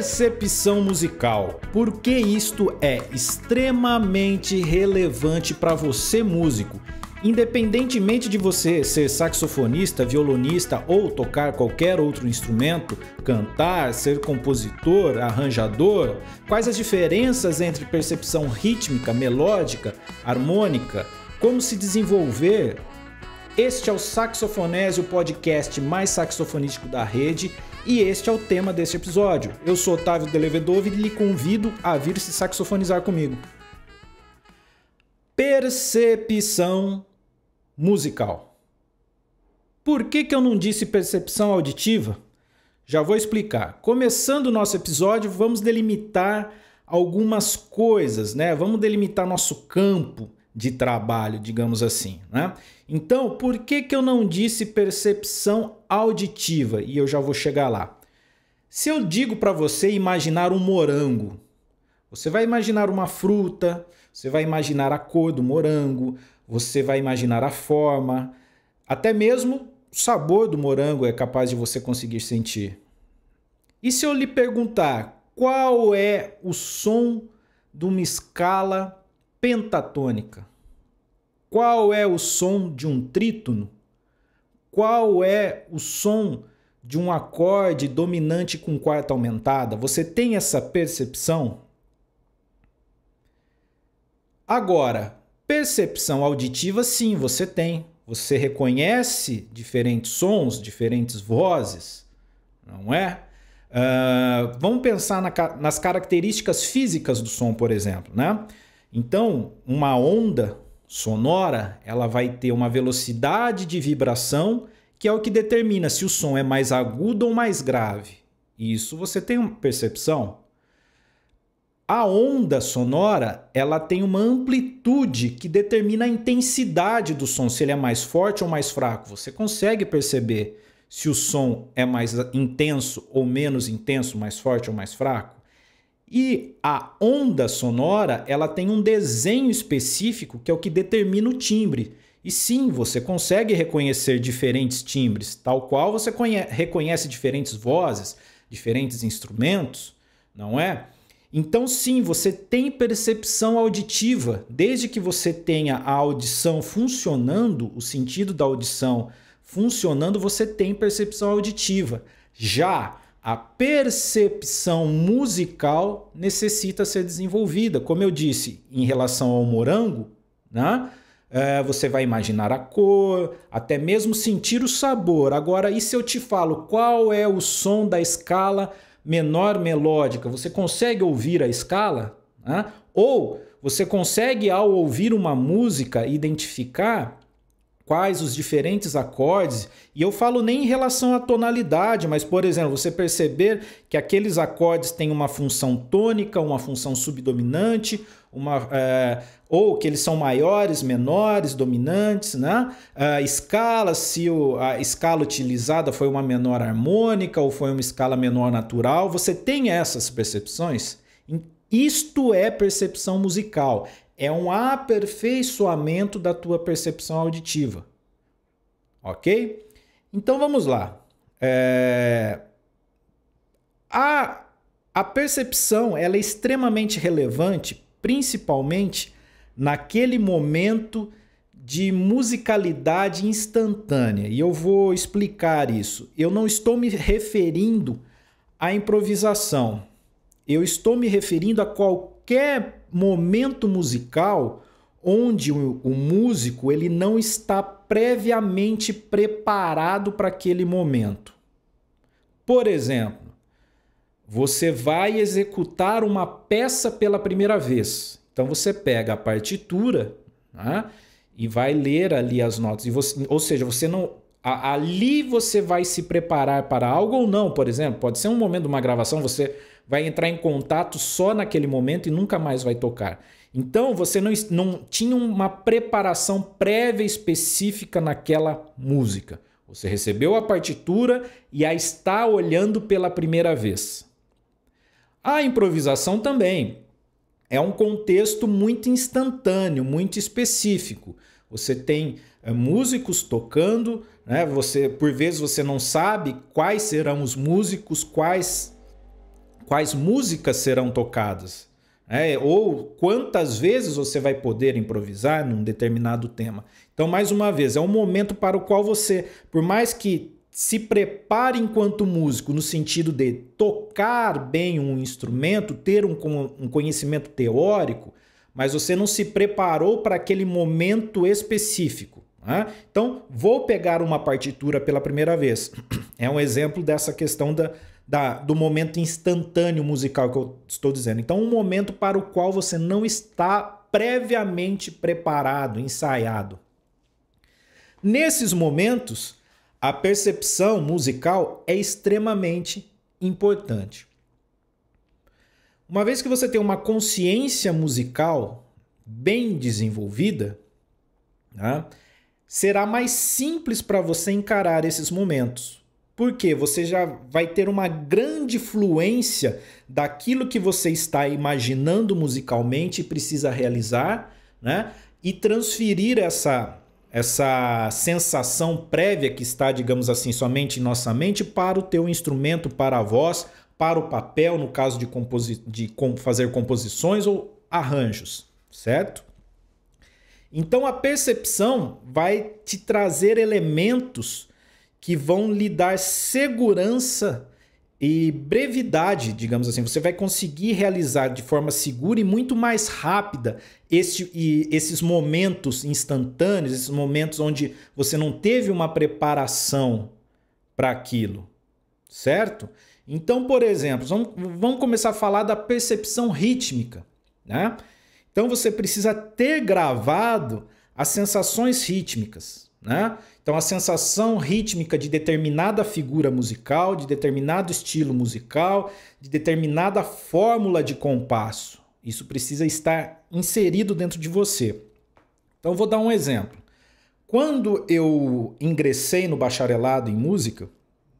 Percepção musical. Por que isto é extremamente relevante para você, músico? Independentemente de você ser saxofonista, violonista ou tocar qualquer outro instrumento, cantar, ser compositor, arranjador, quais as diferenças entre percepção rítmica, melódica, harmônica, como se desenvolver? Este é o Saxofonésio, o podcast mais saxofonístico da rede e este é o tema deste episódio. Eu sou Otávio Delevedov e lhe convido a vir se saxofonizar comigo. Percepção musical. Por que, que eu não disse percepção auditiva? Já vou explicar. Começando o nosso episódio, vamos delimitar algumas coisas, né? Vamos delimitar nosso campo de trabalho, digamos assim. Né? Então, por que, que eu não disse percepção auditiva? E eu já vou chegar lá. Se eu digo para você imaginar um morango, você vai imaginar uma fruta, você vai imaginar a cor do morango, você vai imaginar a forma, até mesmo o sabor do morango é capaz de você conseguir sentir. E se eu lhe perguntar qual é o som de uma escala pentatônica? Qual é o som de um trítono? Qual é o som de um acorde dominante com quarta aumentada? Você tem essa percepção? Agora, percepção auditiva, sim, você tem. Você reconhece diferentes sons, diferentes vozes, não é? Uh, vamos pensar na, nas características físicas do som, por exemplo, né? Então, uma onda sonora, ela vai ter uma velocidade de vibração que é o que determina se o som é mais agudo ou mais grave. Isso você tem uma percepção? A onda sonora, ela tem uma amplitude que determina a intensidade do som, se ele é mais forte ou mais fraco. Você consegue perceber se o som é mais intenso ou menos intenso, mais forte ou mais fraco? E a onda sonora, ela tem um desenho específico que é o que determina o timbre. E sim, você consegue reconhecer diferentes timbres, tal qual você reconhece diferentes vozes, diferentes instrumentos, não é? Então, sim, você tem percepção auditiva, desde que você tenha a audição funcionando, o sentido da audição funcionando, você tem percepção auditiva. Já a percepção musical necessita ser desenvolvida. Como eu disse, em relação ao morango, né? É, você vai imaginar a cor, até mesmo sentir o sabor. Agora, e se eu te falo qual é o som da escala menor melódica? Você consegue ouvir a escala? Né? Ou você consegue, ao ouvir uma música, identificar quais os diferentes acordes, e eu falo nem em relação à tonalidade, mas por exemplo, você perceber que aqueles acordes têm uma função tônica, uma função subdominante, uma, é, ou que eles são maiores, menores, dominantes, né? A escala, se o, a escala utilizada foi uma menor harmônica ou foi uma escala menor natural, você tem essas percepções? Isto é percepção musical é um aperfeiçoamento da tua percepção auditiva. Ok? Então vamos lá. É... A, a percepção ela é extremamente relevante, principalmente naquele momento de musicalidade instantânea. E eu vou explicar isso. Eu não estou me referindo à improvisação. Eu estou me referindo a qualquer momento musical onde o, o músico ele não está previamente preparado para aquele momento. Por exemplo, você vai executar uma peça pela primeira vez. Então você pega a partitura né, e vai ler ali as notas. Você, ou seja, você não a, ali você vai se preparar para algo ou não, por exemplo. Pode ser um momento de uma gravação, você vai entrar em contato só naquele momento e nunca mais vai tocar. Então você não, não tinha uma preparação prévia específica naquela música. Você recebeu a partitura e a está olhando pela primeira vez. A improvisação também é um contexto muito instantâneo, muito específico. Você tem é, músicos tocando, né? Você por vezes você não sabe quais serão os músicos, quais quais músicas serão tocadas, né? ou quantas vezes você vai poder improvisar num determinado tema. Então, mais uma vez, é um momento para o qual você, por mais que se prepare enquanto músico, no sentido de tocar bem um instrumento, ter um, um conhecimento teórico, mas você não se preparou para aquele momento específico. Né? Então, vou pegar uma partitura pela primeira vez. É um exemplo dessa questão da, da, do momento instantâneo musical que eu estou dizendo. Então, um momento para o qual você não está previamente preparado, ensaiado. Nesses momentos, a percepção musical é extremamente importante. Uma vez que você tem uma consciência musical bem desenvolvida, né, será mais simples para você encarar esses momentos. Porque você já vai ter uma grande fluência daquilo que você está imaginando musicalmente e precisa realizar, né? E transferir essa, essa sensação prévia que está, digamos assim, somente em nossa mente para o teu instrumento, para a voz, para o papel, no caso de, composi de com fazer composições ou arranjos, certo? Então a percepção vai te trazer elementos que vão lhe dar segurança e brevidade, digamos assim. Você vai conseguir realizar de forma segura e muito mais rápida e esses momentos instantâneos, esses momentos onde você não teve uma preparação para aquilo, certo? Então, por exemplo, vamos, vamos começar a falar da percepção rítmica, né? Então você precisa ter gravado as sensações rítmicas, né? Então a sensação rítmica de determinada figura musical, de determinado estilo musical, de determinada fórmula de compasso. Isso precisa estar inserido dentro de você. Então vou dar um exemplo. Quando eu ingressei no bacharelado em música,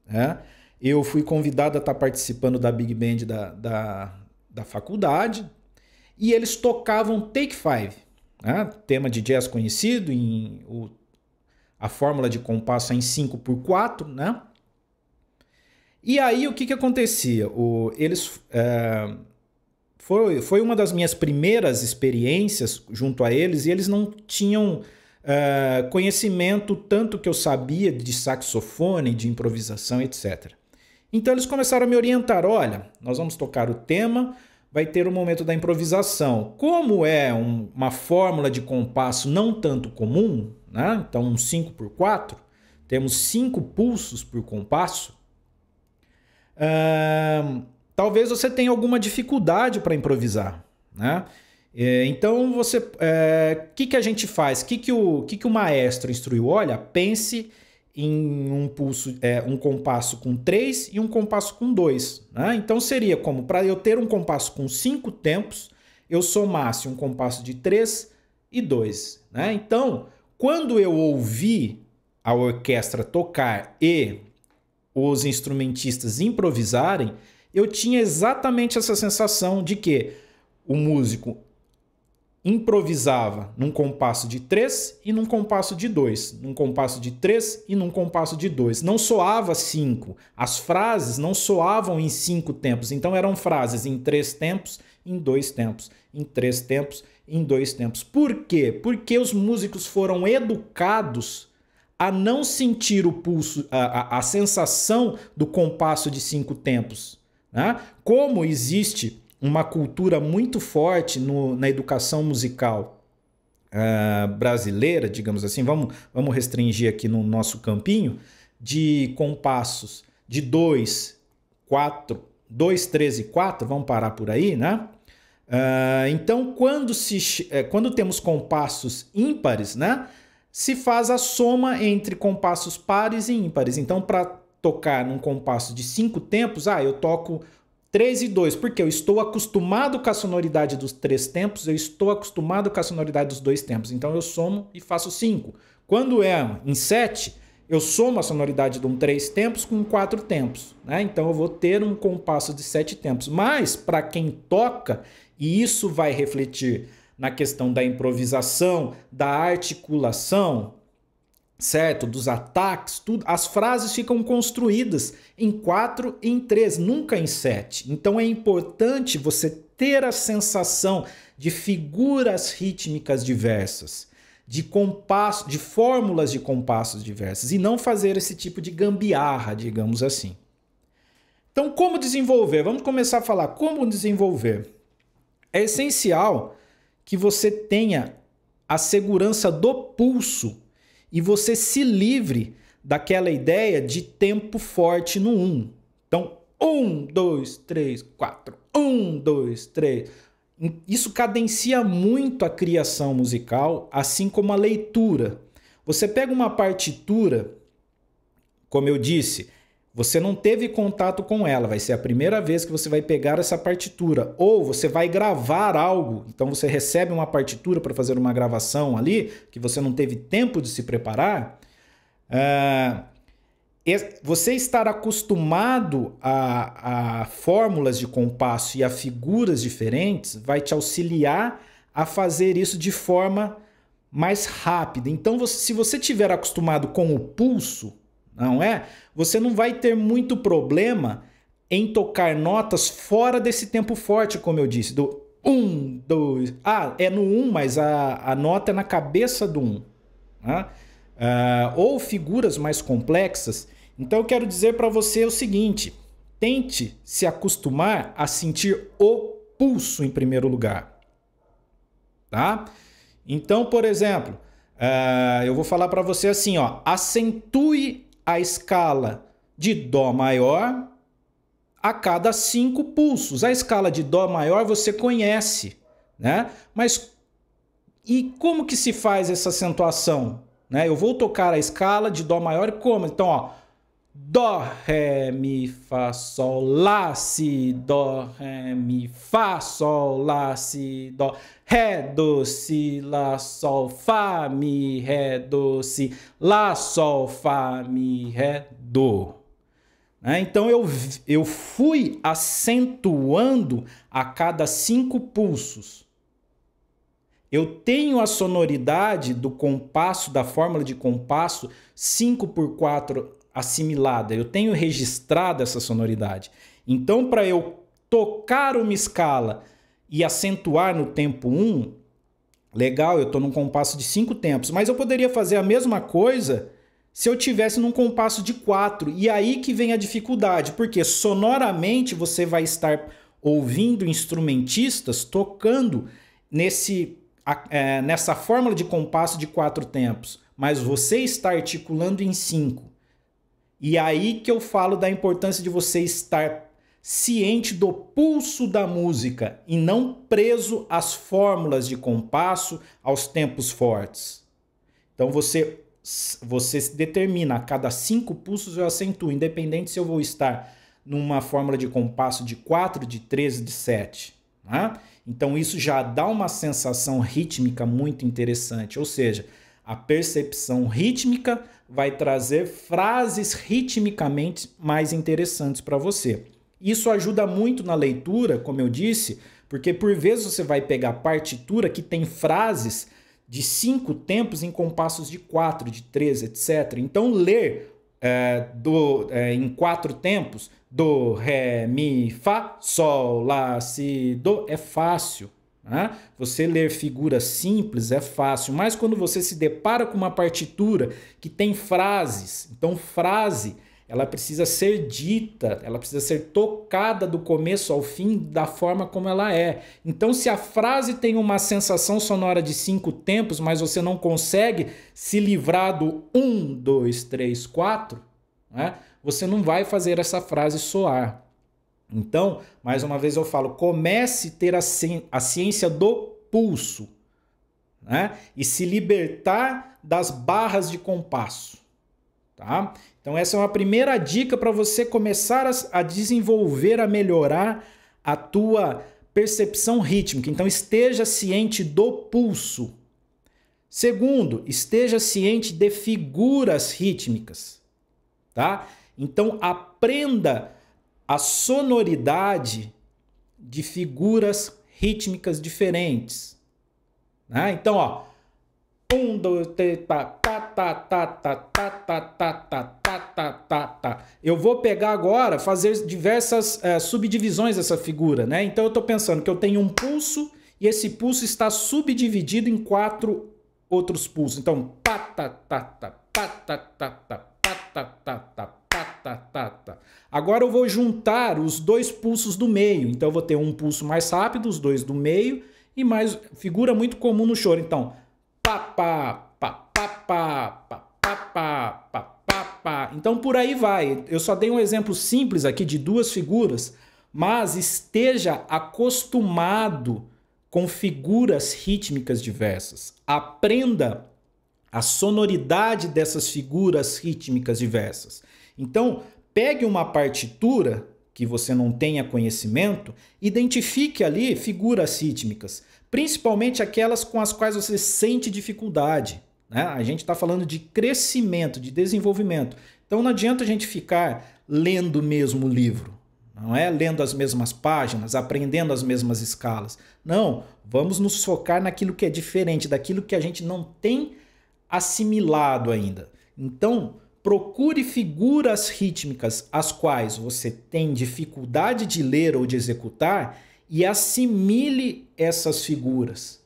né? eu fui convidado a estar participando da Big Band da, da, da faculdade e eles tocavam Take Five, né? tema de jazz conhecido, em o, a fórmula de compasso é em 5 por 4, né? E aí o que, que acontecia? O, eles é, foi, foi uma das minhas primeiras experiências junto a eles e eles não tinham é, conhecimento tanto que eu sabia de saxofone, de improvisação, etc. Então eles começaram a me orientar: olha, nós vamos tocar o tema, vai ter o momento da improvisação. Como é um, uma fórmula de compasso não tanto comum, né? então um 5 por 4, temos cinco pulsos por compasso, talvez você tenha alguma dificuldade para improvisar. Né? É, então você, o é, que, que a gente faz? O que, que, o, que, que o maestro instruiu? Olha, pense em um pulso, é, um compasso com 3 e um compasso com 2. Né? Então seria como para eu ter um compasso com 5 tempos, eu somasse um compasso de 3 e 2. Né? Então, quando eu ouvi a orquestra tocar e os instrumentistas improvisarem, eu tinha exatamente essa sensação de que o músico improvisava num compasso de 3 e num compasso de 2, num compasso de 3 e num compasso de 2. Não soava 5. As frases não soavam em 5 tempos, então eram frases em 3 tempos, em 2 tempos, em 3 tempos, em 2 tempos. Por quê? Porque os músicos foram educados a não sentir o pulso, a, a, a sensação do compasso de 5 tempos. Né? Como existe uma cultura muito forte no, na educação musical uh, brasileira, digamos assim, vamos, vamos restringir aqui no nosso campinho, de compassos de 2, 4, 2, 13, 4, vamos parar por aí, né? Uh, então, quando, se, eh, quando temos compassos ímpares, né? Se faz a soma entre compassos pares e ímpares. Então, para tocar num compasso de cinco tempos, ah, eu toco 3 e 2, porque eu estou acostumado com a sonoridade dos três tempos, eu estou acostumado com a sonoridade dos dois tempos. Então eu somo e faço 5. Quando é em 7, eu somo a sonoridade de um três tempos com quatro tempos. Né? Então eu vou ter um compasso de sete tempos. Mas para quem toca, e isso vai refletir na questão da improvisação, da articulação, certo? Dos ataques, tudo. As frases ficam construídas em quatro e em três, nunca em sete. Então é importante você ter a sensação de figuras rítmicas diversas, de compasso, de fórmulas de compassos diversas e não fazer esse tipo de gambiarra, digamos assim. Então, como desenvolver? Vamos começar a falar como desenvolver. É essencial que você tenha a segurança do pulso e você se livre daquela ideia de tempo forte no 1. Então, 1, 2, 3, 4. 1, 2, 3. Isso cadencia muito a criação musical, assim como a leitura. Você pega uma partitura, como eu disse, você não teve contato com ela, vai ser a primeira vez que você vai pegar essa partitura. Ou você vai gravar algo, então você recebe uma partitura para fazer uma gravação ali, que você não teve tempo de se preparar. Eh, você estar acostumado a, a fórmulas de compasso e a figuras diferentes vai te auxiliar a fazer isso de forma mais rápida. Então, você, se você tiver acostumado com o pulso, não é? Você não vai ter muito problema em tocar notas fora desse tempo forte, como eu disse, do um, dois. Ah, é no um, mas a, a nota é na cabeça do Um, né? Ah, ou figuras mais complexas. Então eu quero dizer para você o seguinte: tente se acostumar a sentir o pulso em primeiro lugar. Tá? Então, por exemplo, ah, eu vou falar para você assim: ó, acentue a escala de Dó maior a cada cinco pulsos. A escala de Dó maior você conhece, né? Mas e como que se faz essa acentuação? Né? Eu vou tocar a escala de Dó maior como? Então, ó, Dó, Ré, Mi, Fá, Sol, Lá, Si, Dó, Ré, Mi, Fá, Sol, Lá, Si, Dó, Ré, Do, Si, Lá, Sol, Fá, Mi, Ré, Do, Si, Lá, Sol, Fá, Mi, Ré, Do. Né? Então eu, eu fui acentuando a cada cinco pulsos. Eu tenho a sonoridade do compasso, da fórmula de compasso 5 por 4 assimilada, eu tenho registrado essa sonoridade. Então, para eu tocar uma escala e acentuar no tempo 1, um, legal, eu estou num compasso de 5 tempos, mas eu poderia fazer a mesma coisa se eu tivesse num compasso de 4. E aí que vem a dificuldade, porque sonoramente você vai estar ouvindo instrumentistas tocando nesse, é, nessa fórmula de compasso de quatro tempos, mas você está articulando em cinco. E é aí que eu falo da importância de você estar ciente do pulso da música e não preso às fórmulas de compasso, aos tempos fortes. Então você você se determina a cada cinco pulsos eu acentuo, independente se eu vou estar numa fórmula de compasso de 4, de 13, de 7. Né? Então isso já dá uma sensação rítmica muito interessante, ou seja, a percepção rítmica vai trazer frases ritmicamente mais interessantes para você. Isso ajuda muito na leitura, como eu disse, porque por vezes você vai pegar partitura que tem frases de cinco tempos em compassos de quatro, de três, etc. Então, ler é, do, é, em quatro tempos, do, ré, mi, fá, sol, lá, si, do, é fácil. Né? Você ler figuras simples é fácil, mas quando você se depara com uma partitura que tem frases, então frase ela precisa ser dita, ela precisa ser tocada do começo ao fim da forma como ela é. Então, se a frase tem uma sensação sonora de cinco tempos, mas você não consegue se livrar do um, dois, três, quatro, né? você não vai fazer essa frase soar. Então, mais uma vez eu falo, comece a ter a, ciência do pulso né? e se libertar das barras de compasso. Tá? Então, essa é uma primeira dica para você começar a, a desenvolver, a melhorar a tua percepção rítmica. Então, esteja ciente do pulso. Segundo, esteja ciente de figuras rítmicas. Tá? Então, aprenda a sonoridade de figuras rítmicas diferentes. Né? Então, ó. Um, dois, três, tá, tá, tá, tá, tá, tá, tá, tá, tá, tá, tá, tá, Eu vou pegar agora, fazer diversas é, subdivisões dessa figura, né? Então eu estou pensando que eu tenho um pulso e esse pulso está subdividido em quatro outros pulsos. Então, tá, tá, tá tá, tá, tá. Agora eu vou juntar os dois pulsos do meio. Então eu vou ter um pulso mais rápido, os dois do meio e mais figura muito comum no choro. Então, pa pa pa pa pa pa pa pa pa pa. pa. Então por aí vai. Eu só dei um exemplo simples aqui de duas figuras, mas esteja acostumado com figuras rítmicas diversas. Aprenda a sonoridade dessas figuras rítmicas diversas. Então, pegue uma partitura que você não tenha conhecimento, identifique ali figuras rítmicas, principalmente aquelas com as quais você sente dificuldade. Né? A gente está falando de crescimento, de desenvolvimento. Então não adianta a gente ficar lendo o mesmo livro, não é lendo as mesmas páginas, aprendendo as mesmas escalas. Não, vamos nos focar naquilo que é diferente, daquilo que a gente não tem assimilado ainda. Então, Procure figuras rítmicas as quais você tem dificuldade de ler ou de executar e assimile essas figuras.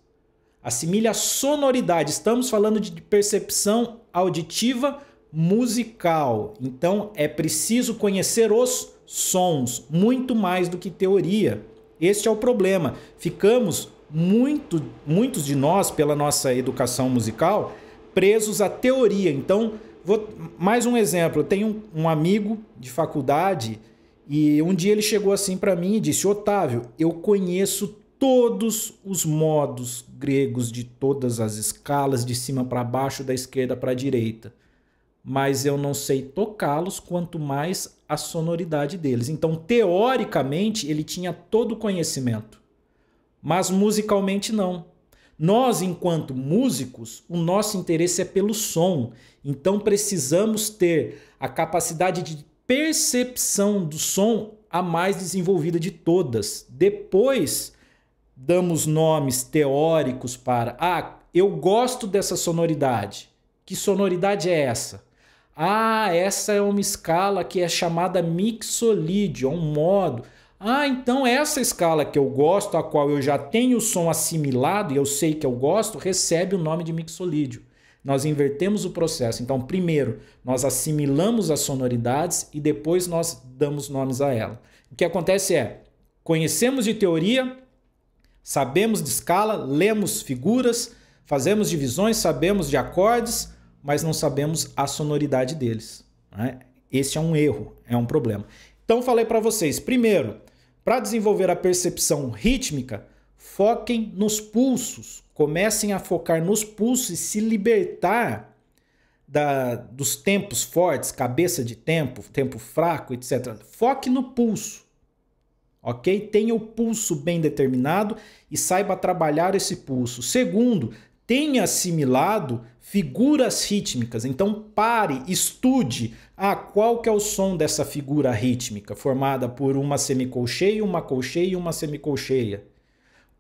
Assimile a sonoridade. Estamos falando de percepção auditiva musical. Então é preciso conhecer os sons muito mais do que teoria. Este é o problema. Ficamos muito, muitos de nós pela nossa educação musical presos à teoria. Então Vou, mais um exemplo. Eu tenho um, um amigo de faculdade e um dia ele chegou assim para mim e disse: Otávio, eu conheço todos os modos gregos de todas as escalas, de cima para baixo, da esquerda para a direita. Mas eu não sei tocá-los, quanto mais a sonoridade deles. Então, teoricamente, ele tinha todo o conhecimento, mas musicalmente não. Nós, enquanto músicos, o nosso interesse é pelo som, então precisamos ter a capacidade de percepção do som a mais desenvolvida de todas. Depois damos nomes teóricos para ah, eu gosto dessa sonoridade. Que sonoridade é essa? Ah, essa é uma escala que é chamada mixolídio, é um modo. Ah, então essa escala que eu gosto, a qual eu já tenho o som assimilado e eu sei que eu gosto, recebe o nome de mixolídio. Nós invertemos o processo. Então, primeiro, nós assimilamos as sonoridades e depois nós damos nomes a ela. O que acontece é, conhecemos de teoria, sabemos de escala, lemos figuras, fazemos divisões, sabemos de acordes, mas não sabemos a sonoridade deles. Né? Esse é um erro, é um problema. Então, falei para vocês, primeiro, para desenvolver a percepção rítmica, foquem nos pulsos, comecem a focar nos pulsos e se libertar da, dos tempos fortes, cabeça de tempo, tempo fraco, etc. Foque no pulso, ok? Tenha o pulso bem determinado e saiba trabalhar esse pulso. Segundo, tenha assimilado figuras rítmicas. Então pare, estude ah, qual que é o som dessa figura rítmica, formada por uma semicolcheia, uma colcheia e uma semicolcheia.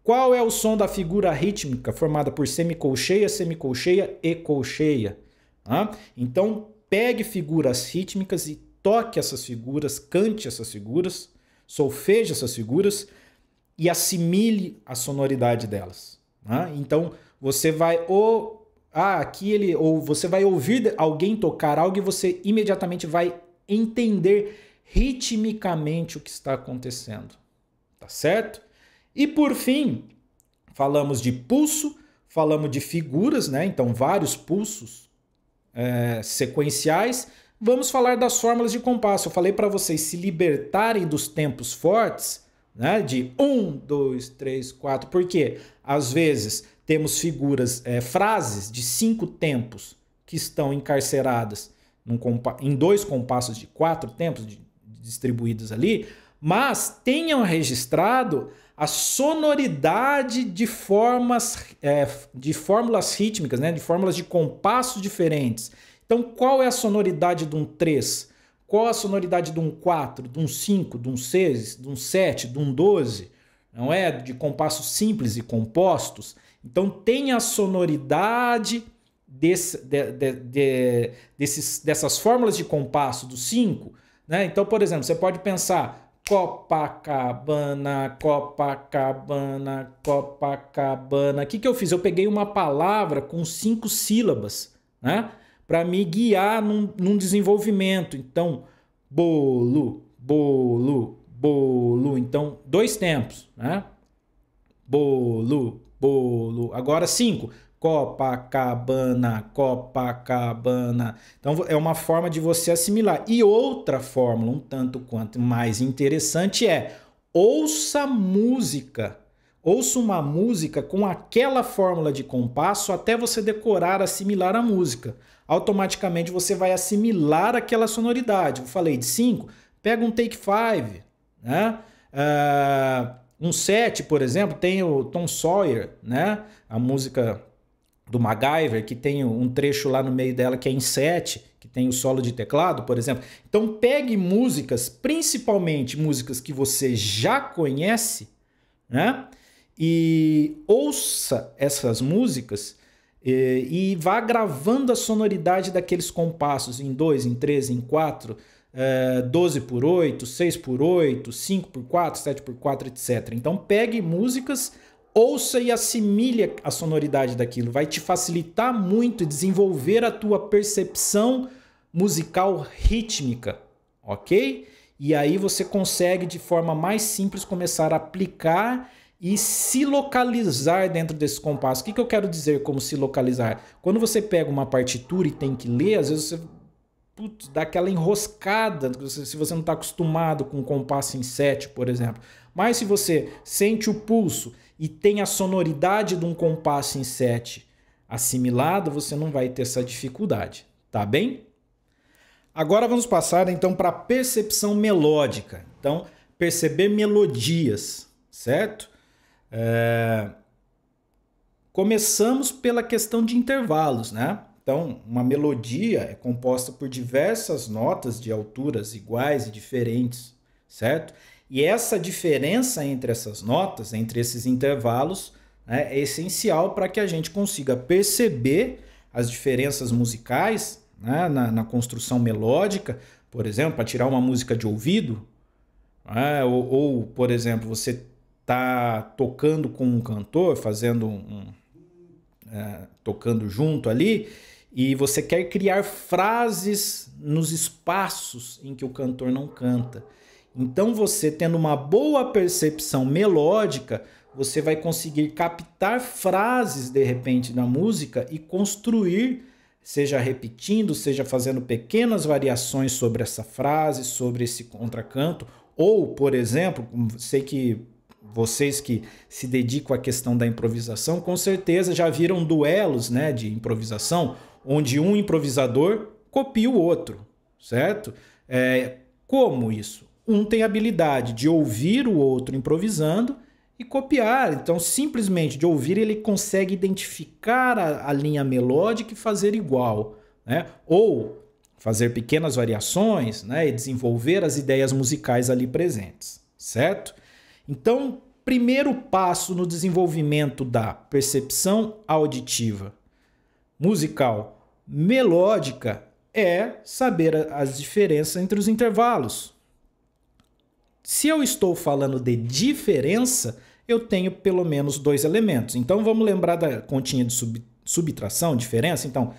Qual é o som da figura rítmica, formada por semicolcheia, semicolcheia e colcheia? Ah, então pegue figuras rítmicas e toque essas figuras, cante essas figuras, solfeje essas figuras e assimile a sonoridade delas. Ah, então você vai o ah, aqui ele. Ou você vai ouvir alguém tocar algo e você imediatamente vai entender ritmicamente o que está acontecendo. Tá certo? E por fim, falamos de pulso, falamos de figuras, né? Então, vários pulsos é, sequenciais. Vamos falar das fórmulas de compasso. Eu falei para vocês se libertarem dos tempos fortes, né? De um dois três quatro Por quê? Às vezes temos figuras, é, frases de cinco tempos que estão encarceradas em dois compassos de quatro tempos de, distribuídos ali, mas tenham registrado a sonoridade de formas é, de fórmulas rítmicas, né? de fórmulas de compassos diferentes. Então, qual é a sonoridade de um 3? Qual a sonoridade de um 4, de um 5, de um 6, de um 7, de um 12? Não é? De compassos simples e compostos. Então tem a sonoridade desse, de, de, de, desses, dessas fórmulas de compasso do 5. Né? Então, por exemplo, você pode pensar Copacabana, Copacabana, Copacabana. O que, que eu fiz? Eu peguei uma palavra com cinco sílabas né? para me guiar num, num desenvolvimento. Então, bolo, bolo, bolo. Então, dois tempos. Né? Bolo, bolo. Agora cinco. Copacabana, Copacabana. Então é uma forma de você assimilar. E outra fórmula, um tanto quanto mais interessante, é ouça música. Ouça uma música com aquela fórmula de compasso até você decorar, assimilar a música. Automaticamente você vai assimilar aquela sonoridade. Eu falei de cinco. pega um take five, né? Uh, um set, por exemplo, tem o Tom Sawyer, né? A música do MacGyver, que tem um trecho lá no meio dela que é em set que tem o solo de teclado, por exemplo. Então pegue músicas, principalmente músicas que você já conhece, né? E ouça essas músicas eh, e vá gravando a sonoridade daqueles compassos em 2, em 3, em 4, 12 eh, por 8, 6 por 8, 5 por 4, 7 por 4, etc. Então pegue músicas, ouça e assimile a sonoridade daquilo. Vai te facilitar muito desenvolver a tua percepção musical rítmica, ok? E aí você consegue de forma mais simples começar a aplicar e se localizar dentro desse compasso. O que, que eu quero dizer como se localizar? Quando você pega uma partitura e tem que ler, às vezes você putz, dá aquela enroscada, se você não está acostumado com um compasso em 7, por exemplo. Mas se você sente o pulso e tem a sonoridade de um compasso em 7 assimilado, você não vai ter essa dificuldade, tá bem? Agora vamos passar então para a percepção melódica. Então, perceber melodias, certo? É... Começamos pela questão de intervalos, né? Então, uma melodia é composta por diversas notas de alturas iguais e diferentes, certo? E essa diferença entre essas notas, entre esses intervalos, né, é essencial para que a gente consiga perceber as diferenças musicais né, na, na, construção melódica, por exemplo, para tirar uma música de ouvido, né, ou, ou, por exemplo, você tá tocando com um cantor, fazendo um. É, tocando junto ali, e você quer criar frases nos espaços em que o cantor não canta. Então, você tendo uma boa percepção melódica, você vai conseguir captar frases de repente na música e construir, seja repetindo, seja fazendo pequenas variações sobre essa frase, sobre esse contracanto, ou, por exemplo, sei que vocês que se dedicam à questão da improvisação, com certeza já viram duelos né, de improvisação, onde um improvisador copia o outro, certo? É, como isso? Um tem a habilidade de ouvir o outro improvisando e copiar. Então, simplesmente de ouvir, ele consegue identificar a, a linha melódica e fazer igual. Né? Ou fazer pequenas variações né? e desenvolver as ideias musicais ali presentes, certo? Então, primeiro passo no desenvolvimento da percepção auditiva, musical, melódica é saber as diferenças entre os intervalos. Se eu estou falando de diferença, eu tenho pelo menos dois elementos. Então vamos lembrar da continha de sub, subtração, diferença. Então,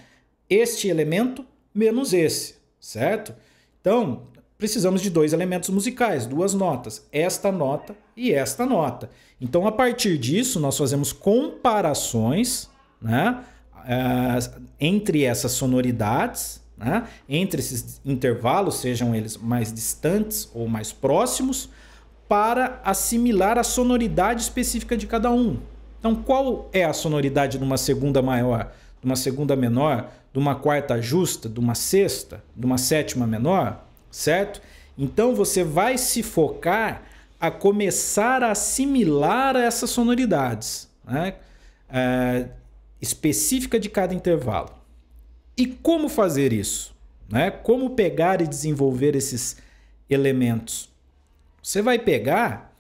este elemento menos esse, certo? Então, precisamos de dois elementos musicais, duas notas, esta nota e esta nota. Então, a partir disso, nós fazemos comparações né, eh, entre essas sonoridades, né, entre esses intervalos, sejam eles mais distantes ou mais próximos, para assimilar a sonoridade específica de cada um. Então, qual é a sonoridade de uma segunda maior, de uma segunda menor, de uma quarta justa, de uma sexta, de uma sétima menor? certo? Então você vai se focar a começar a assimilar essas sonoridades né? É, específica de cada intervalo. E como fazer isso? Né? Como pegar e desenvolver esses elementos? Você vai pegar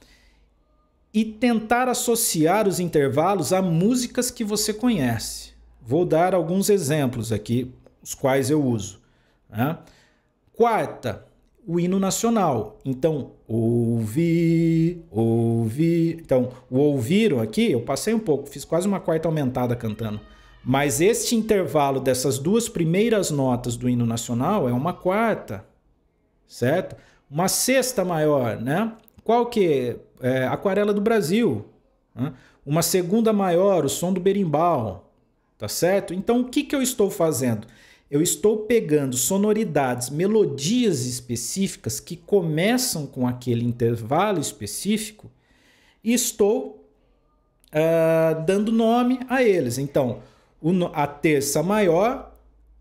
e tentar associar os intervalos a músicas que você conhece. Vou dar alguns exemplos aqui, os quais eu uso. Né? Quarta, o hino nacional. Então, ouvi, ouvi. Então, o ouviram aqui, eu passei um pouco, fiz quase uma quarta aumentada cantando. Mas este intervalo dessas duas primeiras notas do hino nacional é uma quarta, certo? Uma sexta maior, né? Qual que é? é Aquarela do Brasil. Né? Uma segunda maior, o som do berimbau, tá certo? Então, o que, que eu estou fazendo? eu estou pegando sonoridades, melodias específicas que começam com aquele intervalo específico e estou uh, dando nome a eles. Então, o, a terça maior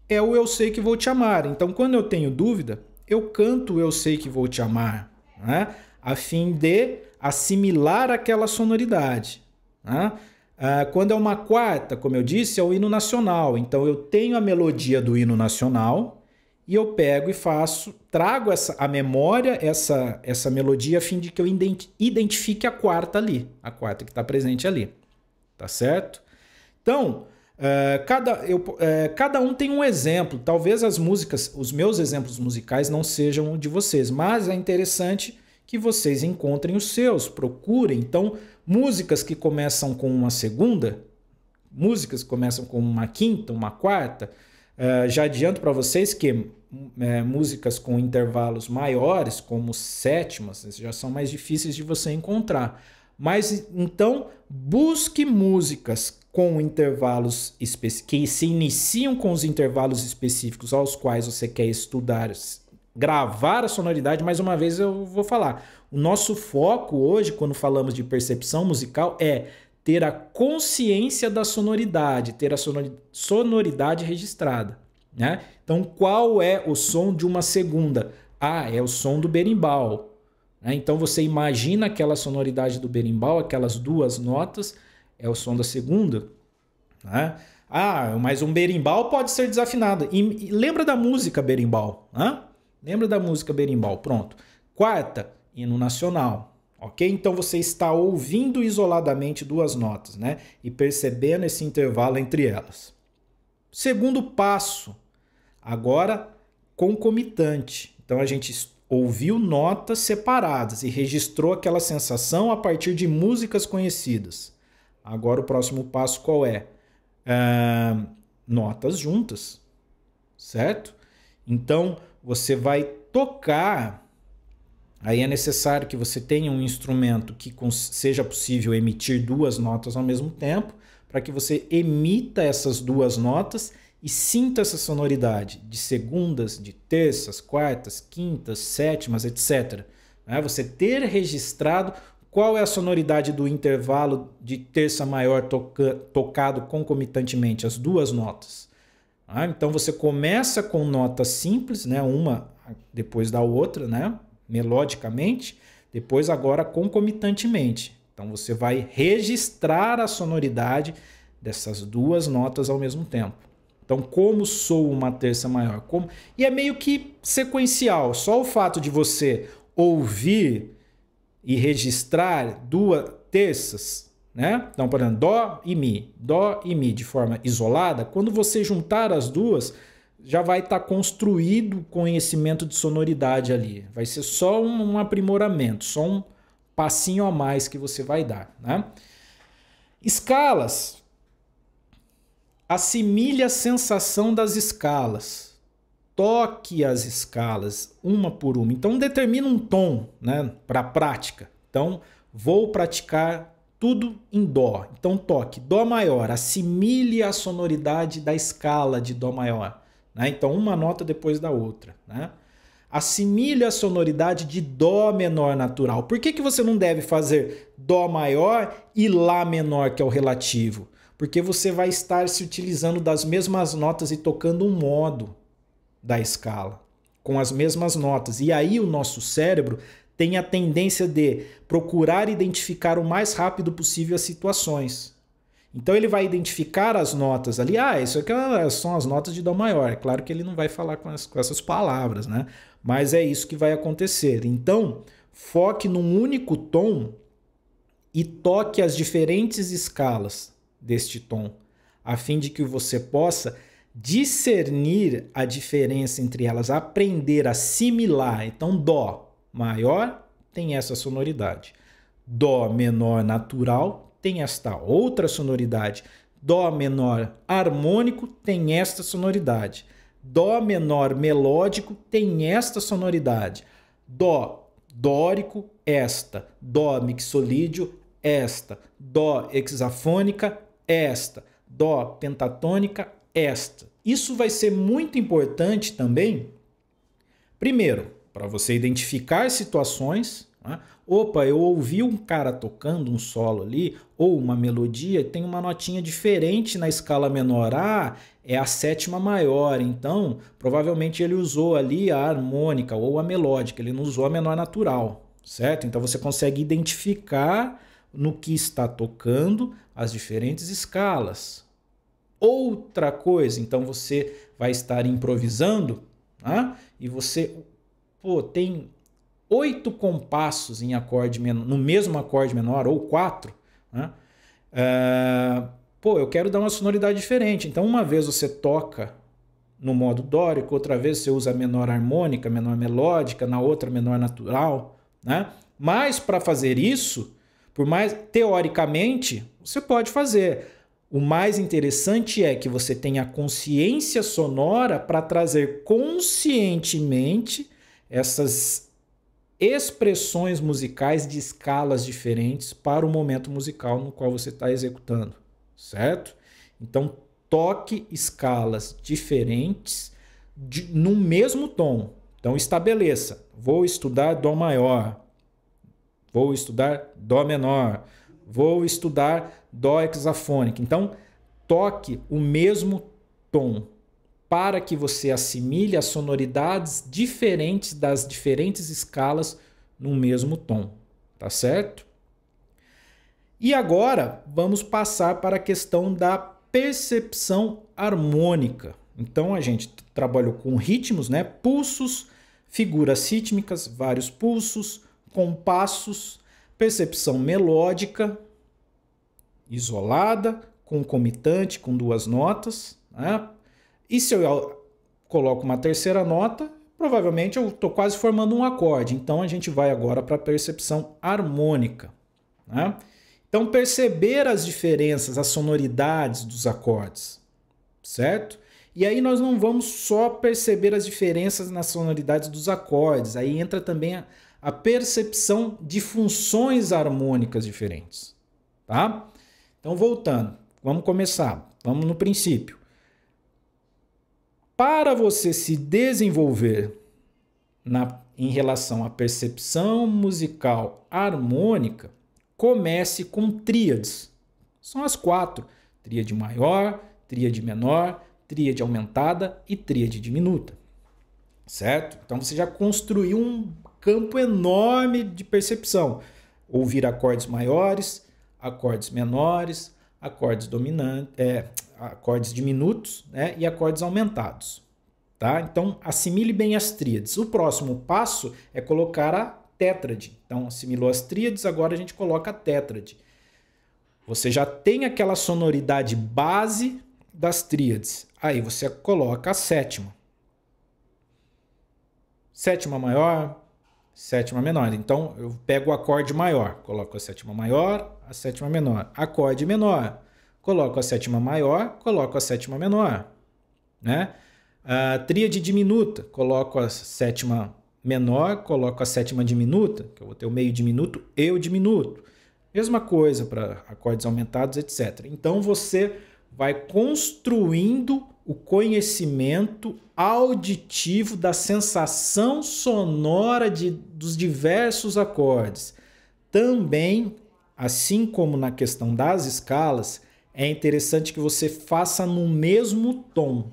é o Eu Sei Que Vou Te Amar. Então, quando eu tenho dúvida, eu canto o Eu Sei Que Vou Te Amar, né? a fim de assimilar aquela sonoridade. Né? Ah, quando é uma quarta, como eu disse, é o hino nacional. Então eu tenho a melodia do hino nacional e eu pego e faço, trago essa, a memória, essa, essa melodia, a fim de que eu identifique a quarta ali, a quarta que está presente ali. Tá certo? Então, uh, cada, eu, uh, cada um tem um exemplo. Talvez as músicas, os meus exemplos musicais não sejam de vocês, mas é interessante que vocês encontrem os seus, procurem. Então, músicas que começam com uma segunda, músicas que começam com uma quinta, uma quarta. Uh, já adianto para vocês que hum, é, músicas com intervalos maiores, como sétimas, já são mais difíceis de você encontrar. Mas então busque músicas com intervalos que se iniciam com os intervalos específicos aos quais você quer estudar gravar a sonoridade, mais uma vez eu vou falar. O nosso foco hoje, quando falamos de percepção musical, é ter a consciência da sonoridade, ter a sonoridade registrada. Né? Então, qual é o som de uma segunda? Ah, é o som do berimbau. Né? Então, você imagina aquela sonoridade do berimbau, aquelas duas notas, é o som da segunda. Né? Ah, mas um berimbau pode ser desafinado. E lembra da música berimbau? Né? Lembra da música Berimbau? Pronto. Quarta, hino nacional. Ok? Então você está ouvindo isoladamente duas notas, né? E percebendo esse intervalo entre elas. Segundo passo, agora concomitante. Então a gente ouviu notas separadas e registrou aquela sensação a partir de músicas conhecidas. Agora o próximo passo qual é? Uh, notas juntas, certo? Então você vai tocar, aí é necessário que você tenha um instrumento que seja possível emitir duas notas ao mesmo tempo, para que você emita essas duas notas e sinta essa sonoridade de segundas, de terças, quartas, quintas, sétimas, etc. Né? Você ter registrado qual é a sonoridade do intervalo de terça maior toca tocado concomitantemente, as duas notas. Ah, então você começa com notas simples, né? Uma depois da outra, né? Melodicamente, depois agora concomitantemente. Então você vai registrar a sonoridade dessas duas notas ao mesmo tempo. Então, como sou uma terça maior? Como... E é meio que sequencial. Só o fato de você ouvir e registrar duas terças né? Então, por exemplo, Dó e Mi, Dó e Mi de forma isolada, quando você juntar as duas, já vai estar tá construído conhecimento de sonoridade ali. Vai ser só um, um, aprimoramento, só um passinho a mais que você vai dar, né? Escalas. Assimile a sensação das escalas. Toque as escalas uma por uma. Então determina um tom, né, para prática. Então, vou praticar tudo em Dó. Então toque Dó maior, assimile a sonoridade da escala de Dó maior. Né? Então uma nota depois da outra. Né? Assimile a sonoridade de Dó menor natural. Por que, que você não deve fazer Dó maior e Lá menor, que é o relativo? Porque você vai estar se utilizando das mesmas notas e tocando um modo da escala, com as mesmas notas. E aí o nosso cérebro tem a tendência de procurar identificar o mais rápido possível as situações. Então ele vai identificar as notas ali. Ah, isso aqui é são as notas de Dó maior. É claro que ele não vai falar com, as, com essas palavras, né? Mas é isso que vai acontecer. Então, foque num único tom e toque as diferentes escalas deste tom, a fim de que você possa discernir a diferença entre elas, aprender a assimilar. Então, Dó, maior tem essa sonoridade. Dó menor natural tem esta outra sonoridade. Dó menor harmônico tem esta sonoridade. Dó menor melódico tem esta sonoridade. Dó dórico, esta. Dó mixolídio, esta. Dó hexafônica, esta. Dó pentatônica, esta. Isso vai ser muito importante também. Primeiro, para você identificar situações. Né? Opa, eu ouvi um cara tocando um solo ali, ou uma melodia, e tem uma notinha diferente na escala menor. Ah, é a sétima maior, então provavelmente ele usou ali a harmônica ou a melódica, ele não usou a menor natural, certo? Então você consegue identificar no que está tocando as diferentes escalas. Outra coisa, então você vai estar improvisando né? e você pô, tem oito compassos em acorde menor, no mesmo acorde menor, ou quatro, né? Uh, pô, eu quero dar uma sonoridade diferente. Então, uma vez você toca no modo dórico, outra vez você usa a menor harmônica, menor melódica, na outra menor natural, né? Mas para fazer isso, por mais teoricamente, você pode fazer. O mais interessante é que você tenha consciência sonora para trazer conscientemente essas expressões musicais de escalas diferentes para o momento musical no qual você está executando, certo? Então toque escalas diferentes de, no mesmo tom. Então estabeleça. Vou estudar dó maior. Vou estudar dó menor. Vou estudar dó hexafônico. Então toque o mesmo tom para que você assimile as sonoridades diferentes das diferentes escalas no mesmo tom, tá certo? E agora vamos passar para a questão da percepção harmônica. Então a gente trabalhou com ritmos, né? Pulsos, figuras rítmicas, vários pulsos, compassos, percepção melódica isolada, concomitante com duas notas, né? E se eu coloco uma terceira nota, provavelmente eu estou quase formando um acorde. Então a gente vai agora para a percepção harmônica. Né? Então perceber as diferenças, as sonoridades dos acordes, certo? E aí nós não vamos só perceber as diferenças nas sonoridades dos acordes, aí entra também a, a percepção de funções harmônicas diferentes, tá? Então voltando, vamos começar, vamos no princípio para você se desenvolver na, em relação à percepção musical harmônica, comece com tríades. São as quatro: tríade maior, tríade menor, tríade aumentada e tríade diminuta. Certo? Então você já construiu um campo enorme de percepção. Ouvir acordes maiores, acordes menores, acordes dominantes, é, acordes diminutos né, e acordes aumentados. Tá? Então, assimile bem as tríades. O próximo passo é colocar a tétrade. Então, assimilou as tríades, agora a gente coloca a tétrade. Você já tem aquela sonoridade base das tríades. Aí você coloca a sétima. Sétima maior, sétima menor. Então, eu pego o acorde maior, coloco a sétima maior, a sétima menor. Acorde menor, coloco a sétima maior, coloco a sétima menor. Né? A tríade diminuta, coloco a sétima menor, coloco a sétima diminuta, que eu vou ter o meio diminuto e o diminuto. Mesma coisa para acordes aumentados, etc. Então você vai construindo o conhecimento auditivo da sensação sonora de, dos diversos acordes. Também, assim como na questão das escalas, é interessante que você faça no mesmo tom,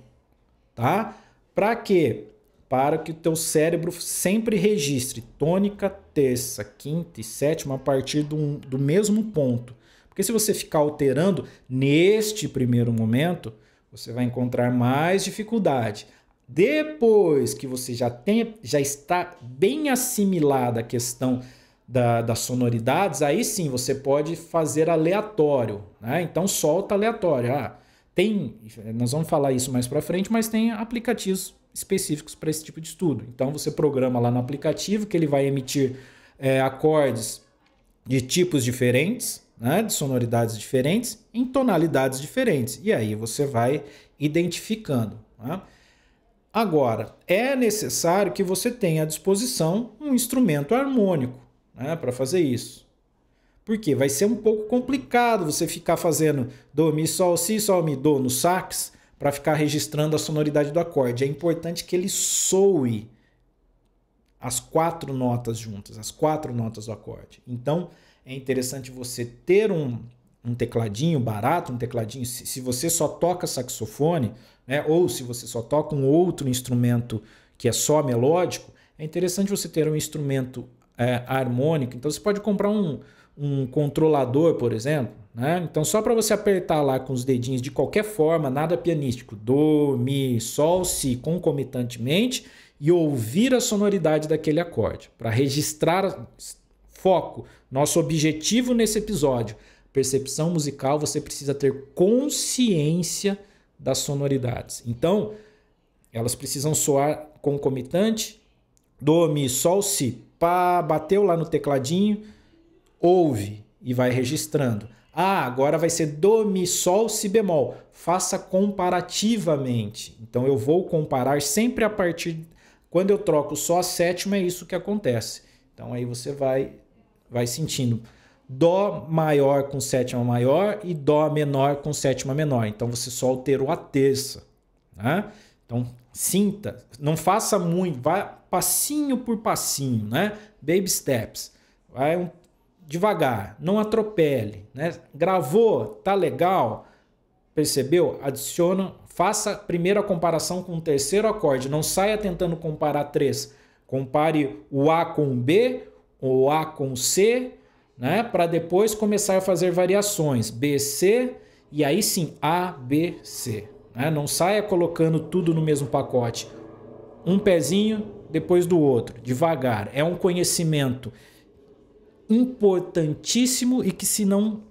tá? Para quê? Para que o teu cérebro sempre registre tônica, terça, quinta e sétima a partir do, do mesmo ponto. Porque se você ficar alterando neste primeiro momento, você vai encontrar mais dificuldade. Depois que você já, tem, já está bem assimilada a questão da, das sonoridades, aí sim você pode fazer aleatório, né? Então solta aleatório. Ah, tem, nós vamos falar isso mais para frente, mas tem aplicativos específicos para esse tipo de estudo. Então você programa lá no aplicativo que ele vai emitir é, acordes de tipos diferentes, né? de sonoridades diferentes, em tonalidades diferentes. E aí você vai identificando. Né? Agora, é necessário que você tenha à disposição um instrumento harmônico né, para fazer isso. Porque vai ser um pouco complicado você ficar fazendo do, mi, sol, si, sol, mi, do no sax para ficar registrando a sonoridade do acorde. É importante que ele soe as quatro notas juntas, as quatro notas do acorde. Então, é interessante você ter um, um tecladinho barato, um tecladinho. Se, se você só toca saxofone, né, ou se você só toca um outro instrumento que é só melódico, é interessante você ter um instrumento é, harmônico. Então você pode comprar um, um controlador, por exemplo. Né? Então, só para você apertar lá com os dedinhos de qualquer forma, nada pianístico, do, mi, sol, si, concomitantemente e ouvir a sonoridade daquele acorde, para registrar foco, nosso objetivo nesse episódio. Percepção musical, você precisa ter consciência das sonoridades. Então, elas precisam soar concomitante, do, mi, sol, si pá, bateu lá no tecladinho, ouve e vai registrando. Ah, agora vai ser do, mi, sol, si bemol. Faça comparativamente. Então eu vou comparar sempre a partir quando eu troco só a sétima é isso que acontece. Então aí você vai vai sentindo dó maior com sétima maior e dó menor com sétima menor. Então você só alterou a terça, né? Então sinta, não faça muito, vá passinho por passinho, né? Baby steps. Vai um, devagar, não atropele, né? Gravou, tá legal, percebeu? Adiciona, faça primeiro a comparação com o terceiro acorde, não saia tentando comparar três. Compare o A com o B, o A com o C, né? Para depois começar a fazer variações, B, C e aí sim A, B, C. Né? Não saia colocando tudo no mesmo pacote. Um pezinho, depois do outro, devagar. É um conhecimento importantíssimo e que se não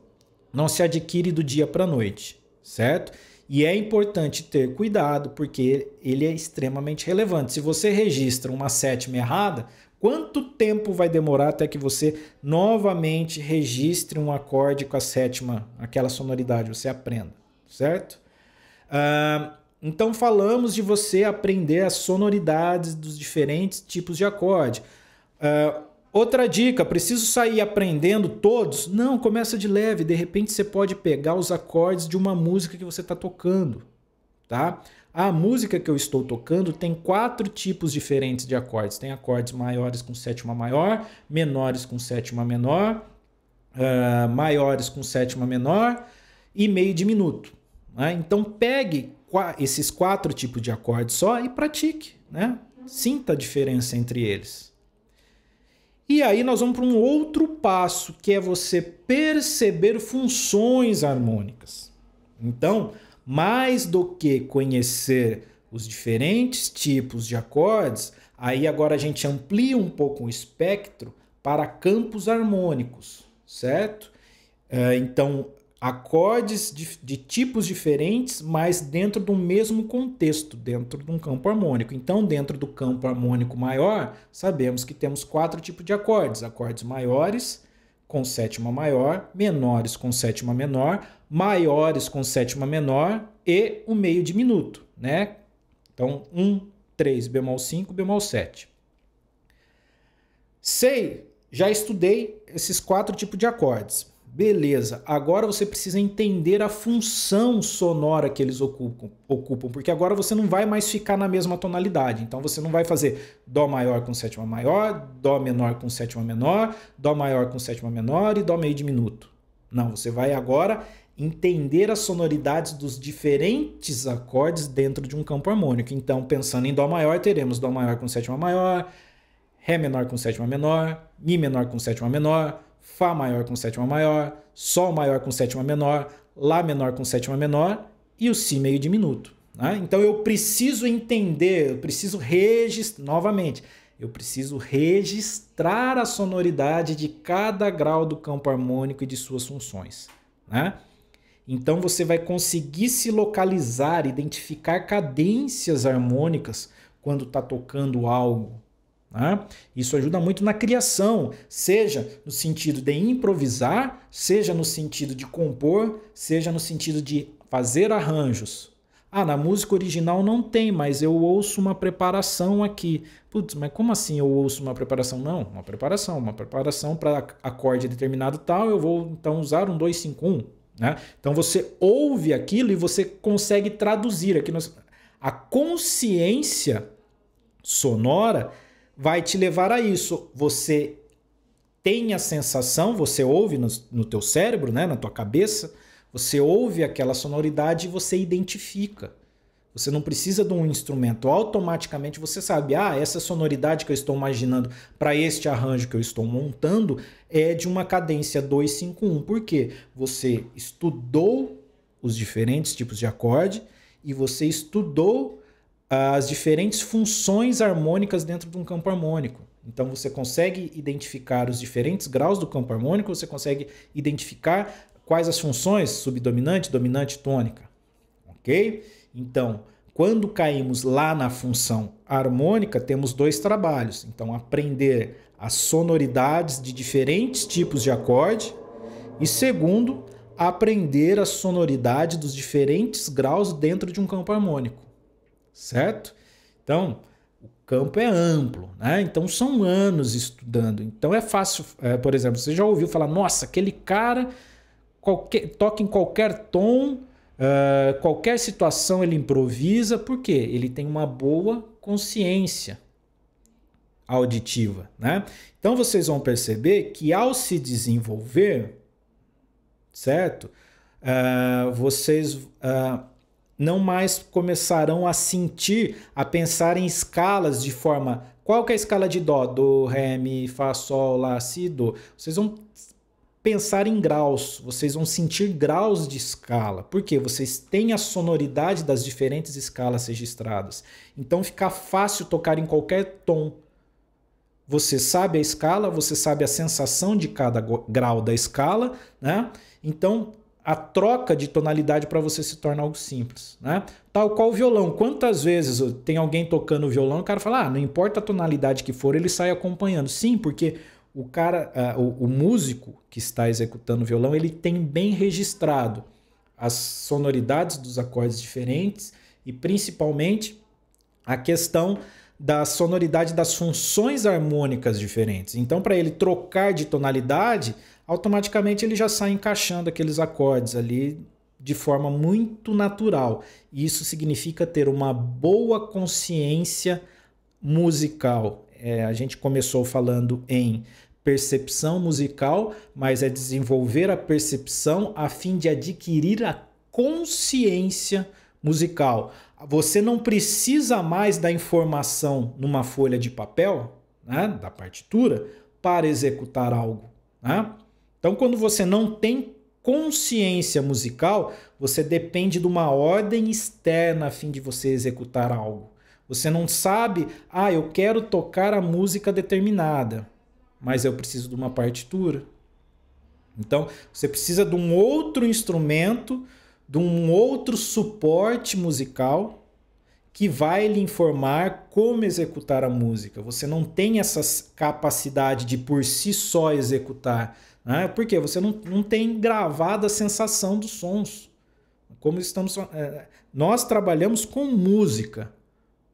não se adquire do dia para a noite, certo? E é importante ter cuidado porque ele é extremamente relevante. Se você registra uma sétima errada, quanto tempo vai demorar até que você novamente registre um acorde com a sétima, aquela sonoridade, você aprenda, certo? Uh, então falamos de você aprender as sonoridades dos diferentes tipos de acorde. Uh, outra dica, preciso sair aprendendo todos? Não, começa de leve. De repente você pode pegar os acordes de uma música que você está tocando, tá? A música que eu estou tocando tem quatro tipos diferentes de acordes. Tem acordes maiores com sétima maior, menores com sétima menor, uh, maiores com sétima menor e meio diminuto. Né? Então pegue esses quatro tipos de acordes só e pratique, né? Sinta a diferença entre eles. E aí nós vamos para um outro passo, que é você perceber funções harmônicas. Então, mais do que conhecer os diferentes tipos de acordes, aí agora a gente amplia um pouco o espectro para campos harmônicos, certo? É, então, acordes de, de, tipos diferentes, mas dentro do mesmo contexto, dentro de um campo harmônico. Então, dentro do campo harmônico maior, sabemos que temos quatro tipos de acordes: acordes maiores com sétima maior, menores com sétima menor, maiores com sétima menor e o meio diminuto, né? Então, 1, um, 3 bemol 5, bemol 7. Sei, já estudei esses quatro tipos de acordes Beleza, agora você precisa entender a função sonora que eles ocupam, ocupam, porque agora você não vai mais ficar na mesma tonalidade. Então você não vai fazer Dó maior com sétima maior, Dó menor com sétima menor, Dó maior com sétima menor e Dó meio diminuto. Não, você vai agora entender as sonoridades dos diferentes acordes dentro de um campo harmônico. Então, pensando em Dó maior, teremos Dó maior com sétima maior, Ré menor com sétima menor, Mi menor com sétima menor Fá maior com sétima maior, Sol maior com sétima menor, Lá menor com sétima menor e o Si meio diminuto. Né? Então eu preciso entender, eu preciso registrar, novamente, eu preciso registrar a sonoridade de cada grau do campo harmônico e de suas funções. Né? Então você vai conseguir se localizar, identificar cadências harmônicas quando está tocando algo né? Isso ajuda muito na criação, seja no sentido de improvisar, seja no sentido de compor, seja no sentido de fazer arranjos. Ah, na música original não tem, mas eu ouço uma preparação aqui. Putz, mas como assim eu ouço uma preparação? Não, uma preparação, uma preparação para acorde determinado tal, eu vou então usar um 251. Né? Então você ouve aquilo e você consegue traduzir. Aqui nós... A consciência sonora vai te levar a isso. Você tem a sensação, você ouve no, no teu cérebro, né, na tua cabeça, você ouve aquela sonoridade e você identifica. Você não precisa de um instrumento, automaticamente você sabe, ah, essa sonoridade que eu estou imaginando para este arranjo que eu estou montando é de uma cadência 251. Por quê? Você estudou os diferentes tipos de acorde e você estudou as diferentes funções harmônicas dentro de um campo harmônico. Então você consegue identificar os diferentes graus do campo harmônico, você consegue identificar quais as funções subdominante, dominante, tônica. OK? Então, quando caímos lá na função harmônica, temos dois trabalhos. Então, aprender as sonoridades de diferentes tipos de acorde e segundo, aprender a sonoridade dos diferentes graus dentro de um campo harmônico certo? Então, o campo é amplo, né? Então são anos estudando. Então é fácil, é, por exemplo, você já ouviu falar, nossa, aquele cara qualquer, toca em qualquer tom, uh, qualquer situação ele improvisa, porque ele tem uma boa consciência auditiva, né? Então vocês vão perceber que ao se desenvolver, certo? Uh, vocês uh, não mais começarão a sentir, a pensar em escalas de forma. Qual que é a escala de dó? Do, ré, mi, fá, sol, lá, si, do. Vocês vão pensar em graus, vocês vão sentir graus de escala, porque vocês têm a sonoridade das diferentes escalas registradas. Então fica fácil tocar em qualquer tom. Você sabe a escala, você sabe a sensação de cada grau da escala, né? Então a troca de tonalidade para você se torna algo simples, né? Tal qual o violão. Quantas vezes tem alguém tocando o violão, o cara fala: "Ah, não importa a tonalidade que for, ele sai acompanhando". Sim, porque o cara, uh, o, o, músico que está executando o violão, ele tem bem registrado as sonoridades dos acordes diferentes e principalmente a questão da sonoridade das funções harmônicas diferentes. Então, para ele trocar de tonalidade, automaticamente ele já sai encaixando aqueles acordes ali de forma muito natural. E isso significa ter uma boa consciência musical. É, a gente começou falando em percepção musical, mas é desenvolver a percepção a fim de adquirir a consciência musical. Você não precisa mais da informação numa folha de papel, né, da partitura, para executar algo. Né? Então, quando você não tem consciência musical, você depende de uma ordem externa a fim de você executar algo. Você não sabe, ah, eu quero tocar a música determinada, mas eu preciso de uma partitura. Então, você precisa de um outro instrumento, de um outro suporte musical que vai lhe informar como executar a música. Você não tem essa capacidade de por si só executar né? Porque você não, não tem gravada a sensação dos sons. Como estamos. É, nós trabalhamos com música,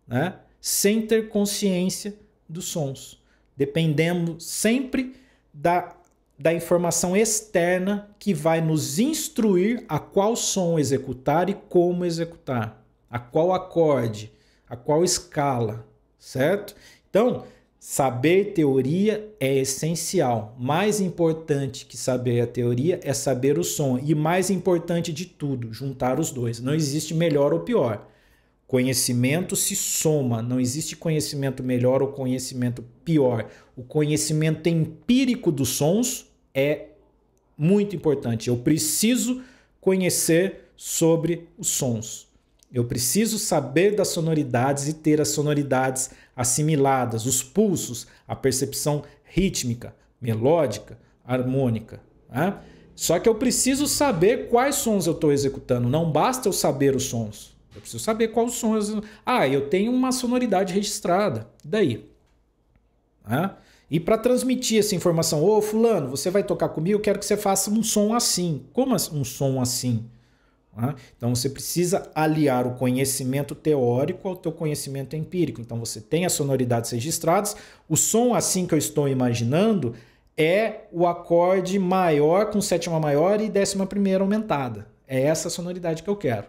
né? sem ter consciência dos sons. Dependemos sempre da, da informação externa que vai nos instruir a qual som executar e como executar, a qual acorde, a qual escala, certo? Então, Saber teoria é essencial. Mais importante que saber a teoria é saber o som. E mais importante de tudo, juntar os dois. Não existe melhor ou pior. Conhecimento se soma, não existe conhecimento melhor ou conhecimento pior. O conhecimento empírico dos sons é muito importante. Eu preciso conhecer sobre os sons. Eu preciso saber das sonoridades e ter as sonoridades assimiladas, os pulsos, a percepção rítmica, melódica, harmônica. Né? Só que eu preciso saber quais sons eu estou executando. Não basta eu saber os sons. Eu preciso saber quais sons. Ah, eu tenho uma sonoridade registrada. E daí? Né? E para transmitir essa informação, ô oh, fulano, você vai tocar comigo, eu quero que você faça um som assim. Como um som assim? Né? Então você precisa aliar o conhecimento teórico ao teu conhecimento empírico. Então você tem as sonoridades registradas, o som assim que eu estou imaginando é o acorde maior com sétima maior e décima primeira aumentada. É essa sonoridade que eu quero.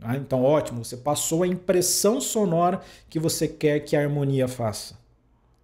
Né? Então ótimo, você passou a impressão sonora que você quer que a harmonia faça,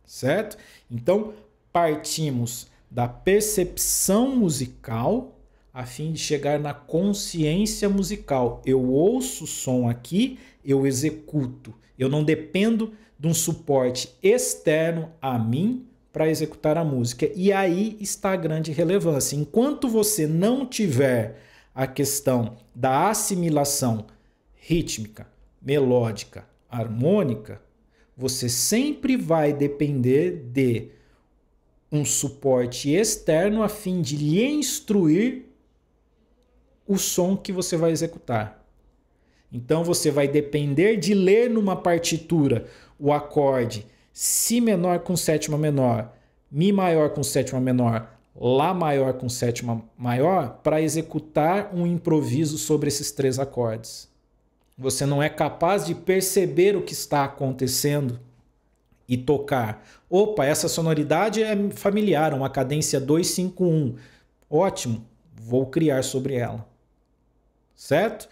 certo? Então partimos da percepção musical a fim de chegar na consciência musical. Eu ouço o som aqui, eu executo. Eu não dependo de um suporte externo a mim para executar a música. E aí está a grande relevância. Enquanto você não tiver a questão da assimilação rítmica, melódica, harmônica, você sempre vai depender de um suporte externo a fim de lhe instruir o som que você vai executar. Então você vai depender de ler numa partitura o acorde Si menor com sétima menor, Mi maior com sétima menor, Lá maior com sétima maior para executar um improviso sobre esses três acordes. Você não é capaz de perceber o que está acontecendo e tocar. Opa, essa sonoridade é familiar, uma cadência 251. Ótimo, vou criar sobre ela certo?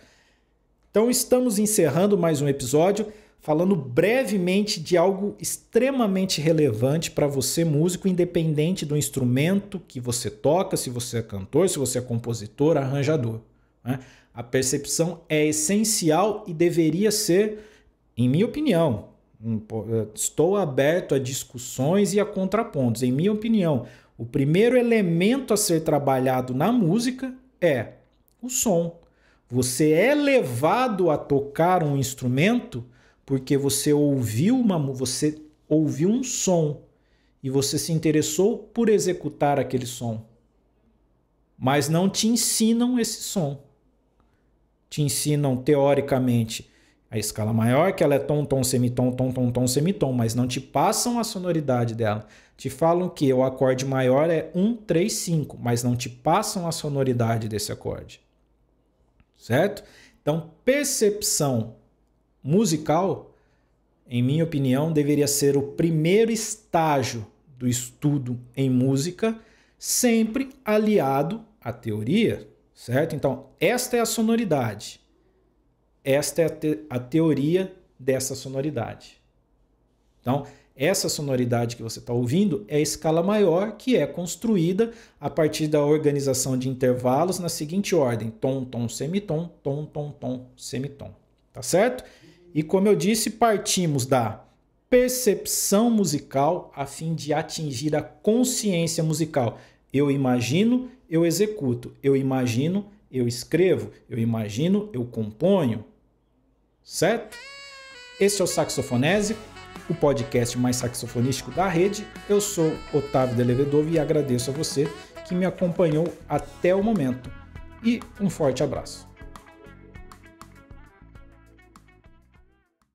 Então estamos encerrando mais um episódio falando brevemente de algo extremamente relevante para você músico, independente do instrumento que você toca, se você é cantor, se você é compositor, arranjador. Né? A percepção é essencial e deveria ser, em minha opinião, eh, estou aberto a discussões e a contrapontos. Em minha opinião, o primeiro elemento a ser trabalhado na música é o som, você é levado a tocar um instrumento porque você ouviu uma você ouviu um som e você se interessou por executar aquele som. Mas não te ensinam esse som. Te ensinam teoricamente a escala maior, que ela é tom, tom, semitom, tom, tom, tom, semitom, mas não te passam a sonoridade dela. Te falam que o acorde maior é 1, 3, 5, mas não te passam a sonoridade desse acorde certo? Então, percepção musical, em minha opinião, deveria ser o primeiro estágio do estudo em música, sempre aliado à teoria, certo? Então, esta é a sonoridade. Esta é a, te a teoria dessa sonoridade. Então, essa sonoridade que você está ouvindo é a escala maior que é construída a partir da organização de intervalos na seguinte ordem: tom, tom, semitom, tom, tom, tom, semitom. Tá certo? E como eu disse, partimos da percepção musical a fim de atingir a consciência musical. Eu imagino, eu executo. Eu imagino, eu escrevo. Eu imagino, eu componho. Certo? Esse é o saxofonésico o podcast mais saxofonístico da rede. Eu sou Otávio Delevedov e agradeço a você que me acompanhou até o momento. E um forte abraço.